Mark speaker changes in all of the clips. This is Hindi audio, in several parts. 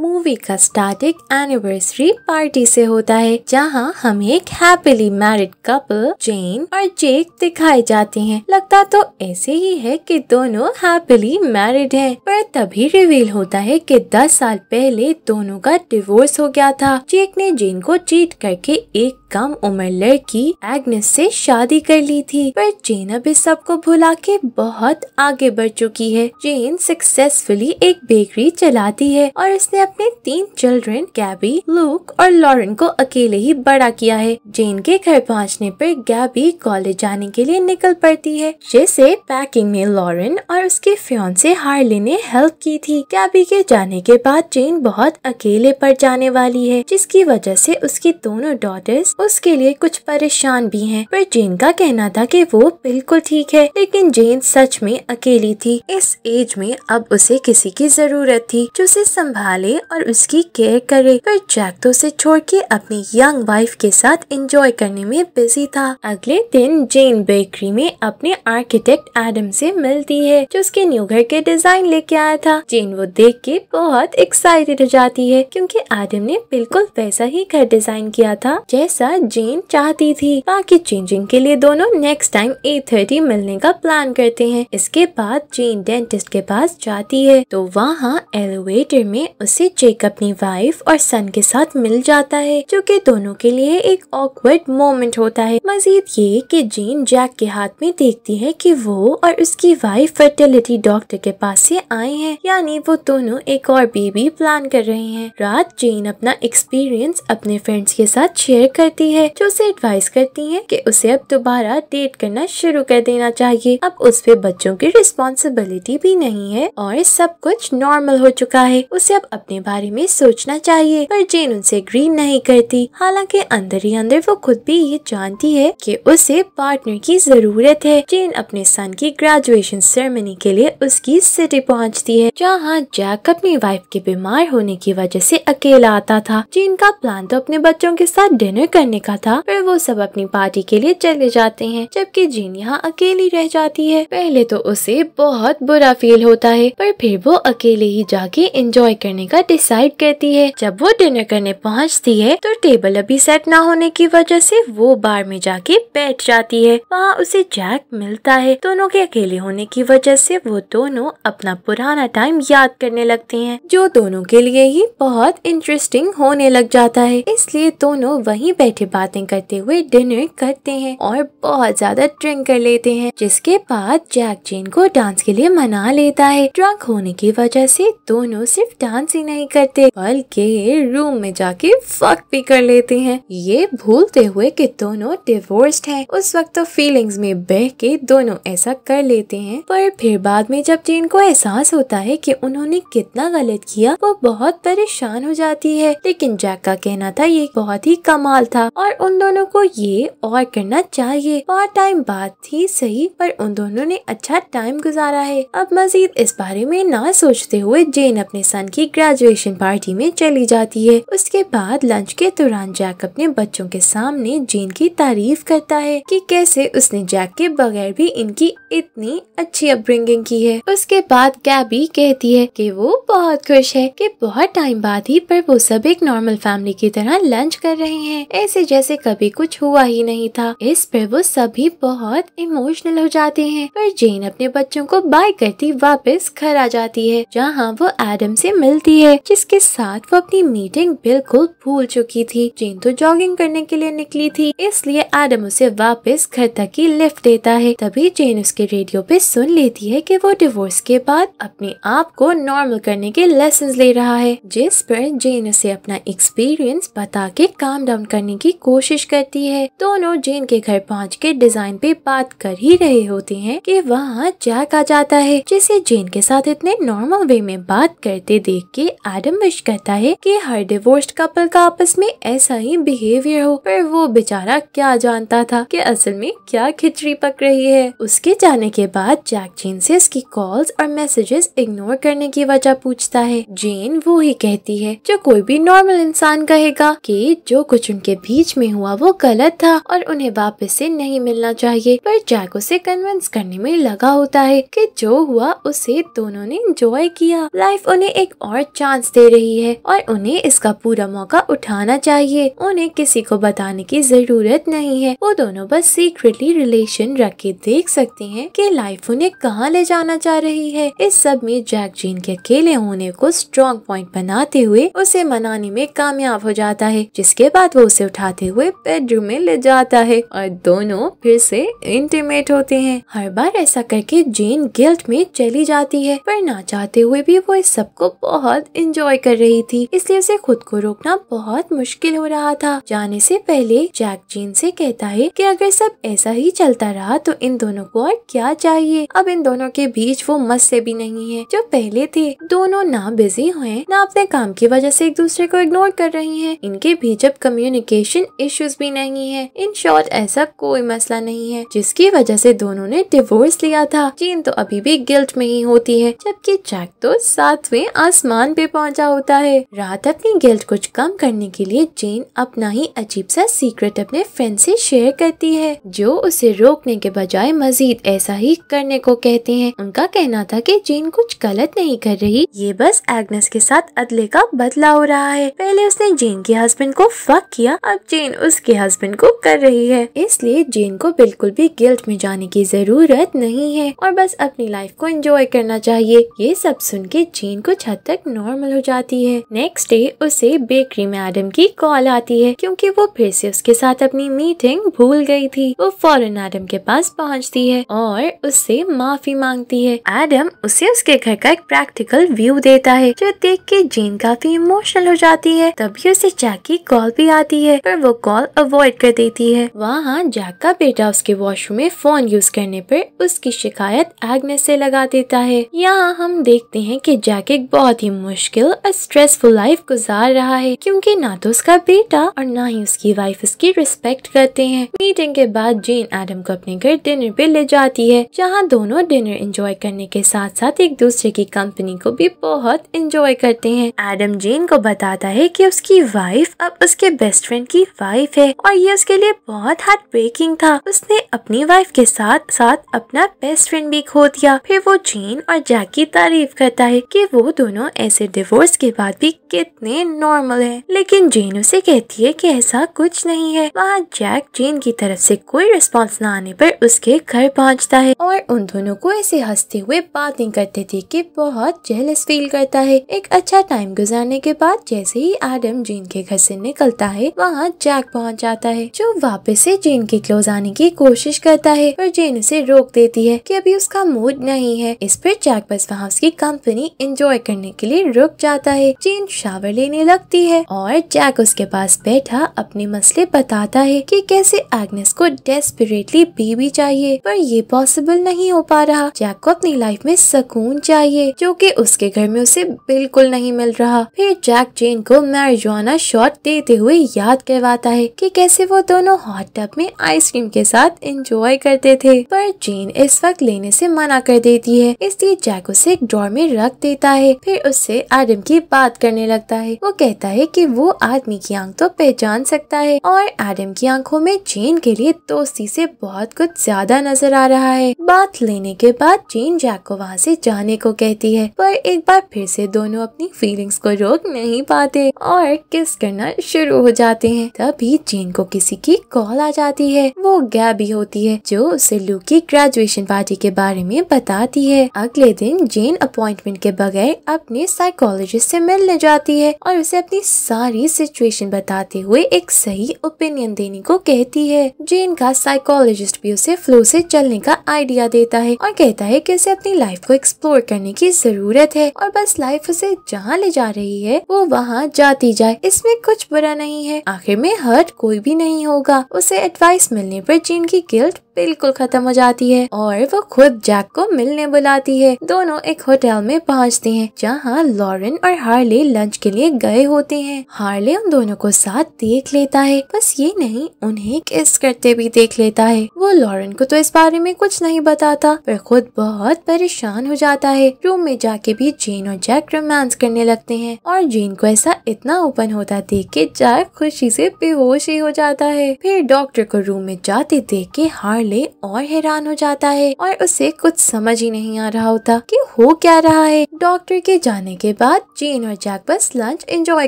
Speaker 1: मूवी का स्टार्टिंग एनिवर्सरी पार्टी से होता है जहां हमें एक हैप्पीली मैरिड कपल जेन और जेक दिखाए जाते हैं लगता तो ऐसे ही है कि दोनों हैप्पीली मैरिड हैं पर तभी रिवील होता है कि 10 साल पहले दोनों का डिवोर्स हो गया था जेक ने जेन को चीट करके एक कम उम्र लड़की एग्नेस से शादी कर ली थी पर जेन अब इस सब को भुला के बहुत आगे बढ़ चुकी है जेन सक्सेसफुली एक बेकरी चलाती है और उसने अपने तीन चिल्ड्रेन गैबी लूक और लॉरेन को अकेले ही बड़ा किया है जेन के घर पहुंचने पर गैबी कॉलेज जाने के लिए निकल पड़ती है जिसे पैकिंग में लॉरेन और उसके फ्योन से हार्ले ने हेल्प की थी गैबी के जाने के बाद जेन बहुत अकेले पर जाने वाली है जिसकी वजह से उसकी दोनों डॉटर्स उसके लिए कुछ परेशान भी हैं पर जेन का कहना था कि वो बिल्कुल ठीक है लेकिन जेन सच में अकेली थी इस एज में अब उसे किसी की जरूरत थी जो उसे संभाले करे और उसकी केयर करे पर जैक तो उसे छोड़ के अपनी यंग वाइफ के साथ एंजॉय करने में बिजी था अगले दिन जेन बेकरी में अपने आर्किटेक्ट एडम से मिलती है जो उसके न्यू घर के डिजाइन लेके आया था जेन वो देख के बहुत एक्साइटेड हो जाती है क्योंकि एडम ने बिल्कुल वैसा ही घर डिजाइन किया था जैसा जेन चाहती थी बाकी चेंजिंग के लिए दोनों नेक्स्ट टाइम एट थर्टी मिलने का प्लान करते हैं इसके बाद जेन डेंटिस्ट के पास जाती है तो वहाँ एलिवेटर में उसे कि जेक अपनी वाइफ और सन के साथ मिल जाता है जो कि दोनों के लिए एक ऑकवर्ड मोमेंट होता है मजीद ये कि जीन जैक के हाथ में देखती है कि वो और उसकी वाइफ फर्टिलिटी डॉक्टर के पास से आए हैं यानी वो दोनों एक और बेबी प्लान कर रहे हैं रात जीन अपना एक्सपीरियंस अपने फ्रेंड्स के साथ शेयर करती है जो उसे एडवाइस करती है की उसे अब दोबारा डेट करना शुरू कर देना चाहिए अब उस पे बच्चों की रिस्पॉन्सिबिलिटी भी नहीं है और सब कुछ नॉर्मल हो चुका है उसे अब अपने अपने बारे में सोचना चाहिए पर जेन उनसे ग्रीन नहीं करती हालांकि अंदर ही अंदर वो खुद भी ये जानती है कि उसे पार्टनर की जरूरत है जेन अपने सन की ग्रेजुएशन सेरेमनी के लिए उसकी सिटी पहुंचती है जहां जैक अपनी वाइफ के बीमार होने की वजह से अकेला आता था जेन का प्लान तो अपने बच्चों के साथ डिनर करने का था पर वो सब अपनी पार्टी के लिए चले जाते हैं जबकि जेन यहाँ अकेली रह जाती है पहले तो उसे बहुत बुरा फील होता है पर फिर वो अकेले ही जाके एंजॉय करने का डिसाइड करती है जब वो डिनर करने पहुंचती है तो टेबल अभी सेट ना होने की वजह से वो बार में जाके बैठ जाती है वहाँ उसे जैक मिलता है दोनों के अकेले होने की वजह से वो दोनों अपना पुराना टाइम याद करने लगते हैं जो दोनों के लिए ही बहुत इंटरेस्टिंग होने लग जाता है इसलिए दोनों वहीं बैठे बातें करते हुए डिनर करते हैं और बहुत ज्यादा ड्रिंक कर लेते हैं जिसके बाद जैक जेन को डांस के लिए मना लेता है ड्रंक होने की वजह से दोनों सिर्फ डांस ही नहीं नहीं करते बल्कि रूम में जाके फक भी कर लेते हैं ये भूलते हुए कि दोनों डिवोर्स्ड हैं उस वक्त तो फीलिंग्स में बह के दोनों ऐसा कर लेते हैं पर फिर बाद में जब जेन को एहसास होता है कि उन्होंने कितना गलत किया वो बहुत परेशान हो जाती है लेकिन जैक का कहना था ये बहुत ही कमाल था और उन दोनों को ये और करना चाहिए बहुत टाइम बाद थी सही पर उन दोनों ने अच्छा टाइम गुजारा है अब मजीद इस बारे में ना सोचते हुए जेन अपने सन की ग्रेजुएट ग्रेजुएशन पार्टी में चली जाती है उसके बाद लंच के दौरान जैक अपने बच्चों के सामने जेन की तारीफ करता है कि कैसे उसने जैक के बगैर भी इनकी इतनी अच्छी अपब्रिंगिंग की है उसके बाद कैबी कहती है कि वो बहुत खुश है कि बहुत टाइम बाद ही पर वो सब एक नॉर्मल फैमिली की तरह लंच कर रहे हैं ऐसे जैसे कभी कुछ हुआ ही नहीं था इस पर वो सभी बहुत इमोशनल हो जाते हैं पर जेन अपने बच्चों को बाय करती वापस घर आ जाती है जहाँ वो एडम से मिलती है है जिसके साथ वो अपनी मीटिंग बिल्कुल भूल चुकी थी जेन तो जॉगिंग करने के लिए निकली थी इसलिए एडम उसे वापस घर तक की लिफ्ट देता है तभी जेन उसके रेडियो पे सुन लेती है कि वो डिवोर्स के बाद अपने आप को नॉर्मल करने के लेसन ले रहा है जिस पर जेन उसे अपना एक्सपीरियंस बता के काम डाउन करने की कोशिश करती है दोनों जेन के घर पहुँच के डिजाइन पे बात कर ही रहे होते हैं कि वहाँ जैक आ जाता है जिसे जेन के साथ इतने नॉर्मल वे में बात करते देख के एडम विश करता है कि हर डिवोर्स कपल का आपस में ऐसा ही बिहेवियर हो पर वो बेचारा क्या जानता था कि असल में क्या खिचड़ी पक रही है उसके जाने के बाद जैक जेन से उसकी कॉल्स और मैसेजेस इग्नोर करने की वजह पूछता है जेन वो ही कहती है जो कोई भी नॉर्मल इंसान कहेगा कि जो कुछ उनके बीच में हुआ वो गलत था और उन्हें वापस से नहीं मिलना चाहिए पर जैक उसे कन्विंस करने में लगा होता है कि जो हुआ उसे दोनों ने एंजॉय किया लाइफ उन्हें एक और चांस दे रही है और उन्हें इसका पूरा मौका उठाना चाहिए उन्हें किसी को बताने की जरूरत नहीं है वो दोनों बस सीक्रेटली रिलेशन रख के देख सकते हैं कि लाइफ उन्हें कहाँ ले जाना चाह रही है इस सब में जैक जीन के अकेले होने को स्ट्रॉन्ग पॉइंट बनाते हुए उसे मनाने में कामयाब हो जाता है जिसके बाद वो उसे उठाते हुए बेडरूम में ले जाता है और दोनों फिर से इंटीमेट होते हैं हर बार ऐसा करके जेन गिल्ट में चली जाती है पर ना चाहते हुए भी वो इस सब को बहुत इंजॉय कर रही थी इसलिए उसे खुद को रोकना बहुत मुश्किल हो रहा था जाने से पहले जैक जीन से कहता है कि अगर सब ऐसा ही चलता रहा तो इन दोनों को और क्या चाहिए अब इन दोनों के बीच वो मस से भी नहीं है जो पहले थे दोनों ना बिजी हुए ना अपने काम की वजह से एक दूसरे को इग्नोर कर रही हैं। इनके बीच अब कम्युनिकेशन इश्यूज भी नहीं है इन शॉर्ट ऐसा कोई मसला नहीं है जिसकी वजह से दोनों ने डिवोर्स लिया था जीन तो अभी भी गिल्ट में ही होती है जबकि जैक तो सातवें आसमान पे भी पहुंचा होता है रात अपनी गिल्ट कुछ कम करने के लिए जेन अपना ही अजीब सा सीक्रेट अपने फ्रेंड से शेयर करती है जो उसे रोकने के बजाय मजीद ऐसा ही करने को कहते हैं उनका कहना था कि जेन कुछ गलत नहीं कर रही ये बस एग्नेस के साथ अदले का बदला हो रहा है पहले उसने जेन के हस्बैंड को फक किया अब जेन उसके हस्बैंड को कर रही है इसलिए जेन को बिल्कुल भी गिल्ट में जाने की जरूरत नहीं है और बस अपनी लाइफ को एंजॉय करना चाहिए ये सब सुन के जेन कुछ हद तक नॉर्म नॉर्मल हो जाती है नेक्स्ट डे उसे बेकरी में एडम की कॉल आती है क्योंकि वो फिर से उसके साथ अपनी मीटिंग भूल गई थी वो फॉरन एडम के पास पहुंचती है और उससे माफी मांगती है एडम उसे उसके घर का एक प्रैक्टिकल व्यू देता है जो देख के जीन काफी इमोशनल हो जाती है तभी उसे जैक की कॉल भी आती है पर वो कॉल अवॉइड कर देती है वहाँ जैक का बेटा उसके वॉशरूम में फोन यूज करने पर उसकी शिकायत एग्नेस से लगा देता है यहाँ हम देखते हैं कि जैक एक बहुत ही मुश्किल मुश्किल और स्ट्रेसफुल लाइफ गुजार रहा है क्योंकि ना तो उसका बेटा और ना ही उसकी वाइफ उसकी रिस्पेक्ट करते हैं मीटिंग के बाद जेन एडम को अपने घर डिनर पे ले जाती है जहाँ दोनों डिनर इंजॉय करने के साथ साथ एक दूसरे की कंपनी को भी बहुत इंजॉय करते हैं एडम जेन को बताता है की उसकी वाइफ अब उसके बेस्ट फ्रेंड की वाइफ है और ये उसके लिए बहुत हार्ट ब्रेकिंग था उसने अपनी वाइफ के साथ साथ अपना बेस्ट फ्रेंड भी खो दिया फिर वो जेन और जैक की तारीफ करता है कि वो दोनों ऐसे डिवोर्स के बाद भी कितने नॉर्मल है लेकिन जेन उसे कहती है कि ऐसा कुछ नहीं है वहाँ जैक जेन की तरफ से कोई रिस्पांस न आने पर उसके घर पहुँचता है और उन दोनों को ऐसे हंसते हुए बातें करते थे कि बहुत जेलस फील करता है एक अच्छा टाइम गुजारने के बाद जैसे ही एडम जेन के घर से निकलता है वहाँ जैक पहुँच जाता है जो वापस से जेन के क्लोज आने की कोशिश करता है पर जेन उसे रोक देती है की अभी उसका मूड नहीं है इस पर जैक बस वहाँ उसकी कंपनी एंजॉय करने के लिए रुक रुक जाता है चीन शावर लेने लगती है और जैक उसके पास बैठा अपने मसले बताता है कि कैसे एग्नेस को डेस्परेटली बेबी चाहिए पर ये पॉसिबल नहीं हो पा रहा जैक को अपनी लाइफ में सुकून चाहिए जो कि उसके घर में उसे बिल्कुल नहीं मिल रहा फिर जैक चेन को मैरिजुआना शॉट देते हुए याद करवाता है की कैसे वो दोनों हॉट टब में आइसक्रीम के साथ एंजॉय करते थे पर चेन इस वक्त लेने ऐसी मना कर देती है इसलिए जैक उसे एक ड्रॉर में रख देता है फिर उससे एडम की बात करने लगता है वो कहता है कि वो आदमी की आंख तो पहचान सकता है और एडम की आंखों में जेन के लिए दोस्ती से बहुत कुछ ज्यादा नजर आ रहा है बात लेने के बाद जेन जैक को वहाँ से जाने को कहती है पर एक बार फिर से दोनों अपनी फीलिंग्स को रोक नहीं पाते और किस करना शुरू हो जाते हैं तभी जेन को किसी की कॉल आ जाती है वो गैबी होती है जो उसे लू की ग्रेजुएशन पार्टी के बारे में बताती है अगले दिन जेन अपॉइंटमेंट के बगैर अपने साइक साइकोलॉजिस्ट से मिलने जाती है और उसे अपनी सारी सिचुएशन बताते हुए एक सही ओपिनियन देने को कहती है जेन का साइकोलॉजिस्ट भी उसे फ्लो से चलने का आइडिया देता है और कहता है कि उसे अपनी लाइफ को एक्सप्लोर करने की जरूरत है और बस लाइफ उसे जहाँ ले जा रही है वो वहाँ जाती जाए इसमें कुछ बुरा नहीं है आखिर में हर्ट कोई भी नहीं होगा उसे एडवाइस मिलने पर जीन की गिल्ट बिल्कुल खत्म हो जाती है और वो खुद जैक को मिलने बुलाती है दोनों एक होटल में पहुँचते हैं जहाँ लॉरेन और हार्ले लंच के लिए गए होते हैं हार्ले उन दोनों को साथ देख लेता है बस ये नहीं उन्हें किस करते भी देख लेता है वो लॉरेन को तो इस बारे में कुछ नहीं बताता पर खुद बहुत परेशान हो जाता है रूम में जाके भी जेन और जैक रोमांस करने लगते हैं और जेन को ऐसा इतना ओपन होता देख के जैक खुशी से बेहोश ही हो जाता है फिर डॉक्टर को रूम में जाते देख के हार्ले और हैरान हो जाता है और उसे कुछ समझ ही नहीं आ रहा होता कि हो क्या रहा है डॉक्टर के जाने के बाद जेन और जैक बस लंच एंजॉय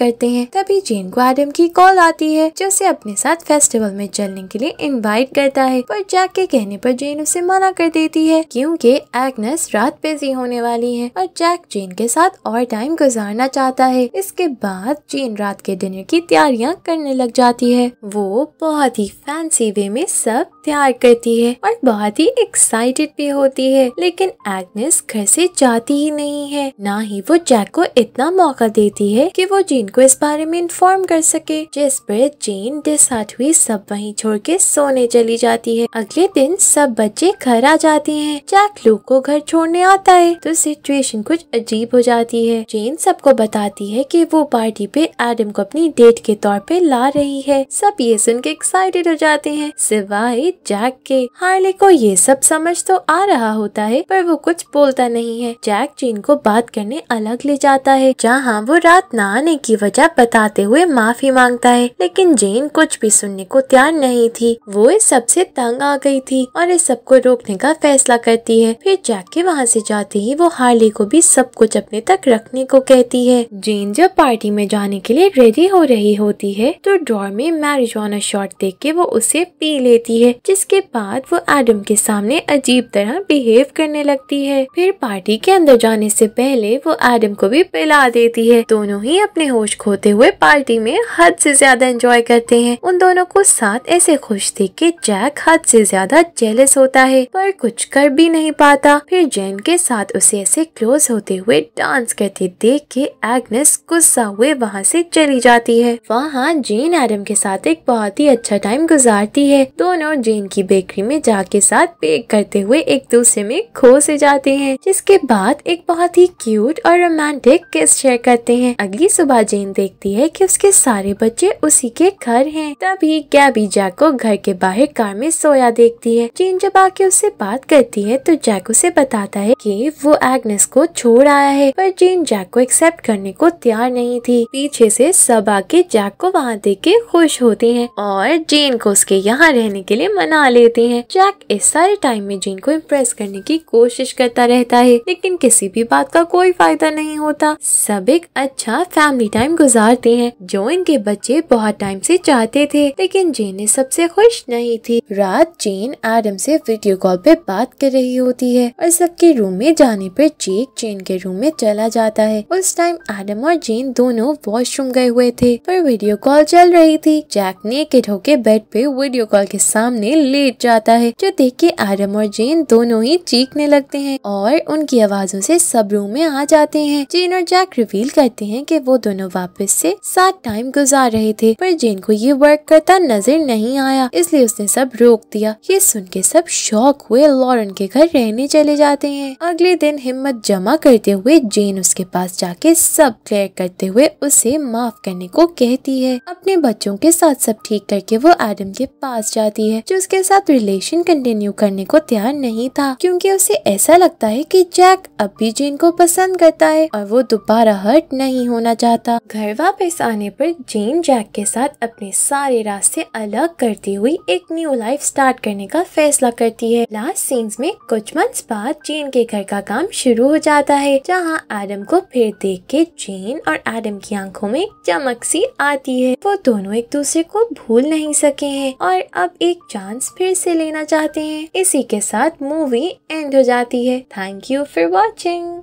Speaker 1: करते हैं तभी जेन को एडम की कॉल आती है जो उसे अपने साथ फेस्टिवल में चलने के लिए इनवाइट करता है पर जैक के कहने पर जेन उसे मना कर देती है क्योंकि एग्नेस रात बिजी होने वाली है और जैक जेन के साथ और टाइम गुजारना चाहता है इसके बाद जेन रात के डिनर की तैयारियाँ करने लग जाती है वो बहुत ही फैंसी वे में सब प्यार करती है और बहुत ही एक्साइटेड भी होती है लेकिन एग्नेस घर से जाती ही नहीं है ना ही वो जैक को इतना मौका देती है कि वो जीन को इस बारे में इन्फॉर्म कर सके जिस पर जेन डिसाट हुई सब वहीं छोड़ के सोने चली जाती है अगले दिन सब बच्चे घर आ जाते हैं जैक लूक को घर छोड़ने आता है तो सिचुएशन कुछ अजीब हो जाती है जेन सबको बताती है की वो पार्टी पे एडम को अपनी डेट के तौर पे ला रही है सब ये सुन के एक्साइटेड हो जाते हैं सिवाय कि जैक के हार्ले को ये सब समझ तो आ रहा होता है पर वो कुछ बोलता नहीं है जैक चीन को बात करने अलग ले जाता है जहाँ वो रात न आने की वजह बताते हुए माफी मांगता है लेकिन जेन कुछ भी सुनने को तैयार नहीं थी वो इस सब से तंग आ गई थी और इस सब को रोकने का फैसला करती है फिर जैक के वहाँ से जाते ही वो हार्ले को भी सब कुछ अपने तक रखने को कहती है जेन जब पार्टी में जाने के लिए रेडी हो रही होती है तो ड्रॉर में मैरिजवाना शॉट देख के वो उसे पी लेती है जिसके बाद वो एडम के सामने अजीब तरह बिहेव करने लगती है फिर पार्टी के अंदर जाने से पहले वो एडम को भी पिला देती है दोनों ही अपने होश खोते हुए पार्टी में हद से ज्यादा एंजॉय करते हैं उन दोनों को साथ ऐसे खुश देख के जैक हद से ज्यादा जेलस होता है पर कुछ कर भी नहीं पाता फिर जैन के साथ उसे ऐसे क्लोज होते हुए डांस करते देख के एग्नेस गुस्सा हुए वहाँ से चली जाती है वहाँ जेन एडम के साथ एक बहुत ही अच्छा टाइम गुजारती है दोनों मुझे इनकी बेकरी में जा के साथ बेक करते हुए एक दूसरे में खो से जाते हैं जिसके बाद एक बहुत ही क्यूट और रोमांटिक किस शेयर करते हैं अगली सुबह जेन देखती है कि उसके सारे बच्चे उसी के घर हैं। तभी गैबी जैक को घर के बाहर कार में सोया देखती है जेन जब आके उससे बात करती है तो जैक उसे बताता है की वो एग्नेस को छोड़ आया है पर जेन जैक को एक्सेप्ट करने को तैयार नहीं थी पीछे से सब आके जैक को वहाँ देख के खुश होते हैं और जेन को उसके यहाँ रहने के लिए बना लेते हैं जैक इस सारे टाइम में जीन को इम्प्रेस करने की कोशिश करता रहता है लेकिन किसी भी बात का कोई फायदा नहीं होता सब एक अच्छा फैमिली टाइम गुजारते हैं जो इनके बच्चे बहुत टाइम से चाहते थे लेकिन जेन सबसे खुश नहीं थी रात जेन एडम से वीडियो कॉल पे बात कर रही होती है और सबके रूम में जाने पर जेक जेन के रूम में चला जाता है उस टाइम एडम और जेन दोनों वॉशरूम गए हुए थे पर वीडियो कॉल चल रही थी जैक ने किट होके बेड पे वीडियो कॉल के सामने में लेट जाता है जो देख के एडम और जेन दोनों ही चीखने लगते हैं और उनकी आवाजों से सब रूम में आ जाते हैं जेन और जैक रिवील करते हैं कि वो दोनों वापस से साथ टाइम गुजार रहे थे पर जेन को ये वर्क करता नजर नहीं आया इसलिए उसने सब रोक दिया ये सुन के सब शौक हुए लॉरन के घर रहने चले जाते हैं अगले दिन हिम्मत जमा करते हुए जेन उसके पास जाके सब क्लियर करते हुए उसे माफ करने को कहती है अपने बच्चों के साथ सब ठीक करके वो एडम के पास जाती है जो उसके साथ रिलेशन कंटिन्यू करने को तैयार नहीं था क्योंकि उसे ऐसा लगता है कि जैक अब भी जेन को पसंद करता है और वो दोबारा हर्ट नहीं होना चाहता घर वापस आने पर जेन जैक के साथ अपने सारे रास्ते अलग करती हुई एक न्यू लाइफ स्टार्ट करने का फैसला करती है लास्ट सीन्स में कुछ मंथ बाद जेन के घर का काम शुरू हो जाता है जहाँ एडम को फिर देख के जेन और एडम की आंखों में चमक सी आती है वो दोनों एक दूसरे को भूल नहीं सके हैं और अब एक जान चांस फिर से लेना चाहते हैं इसी के साथ मूवी एंड हो जाती है थैंक यू फॉर वॉचिंग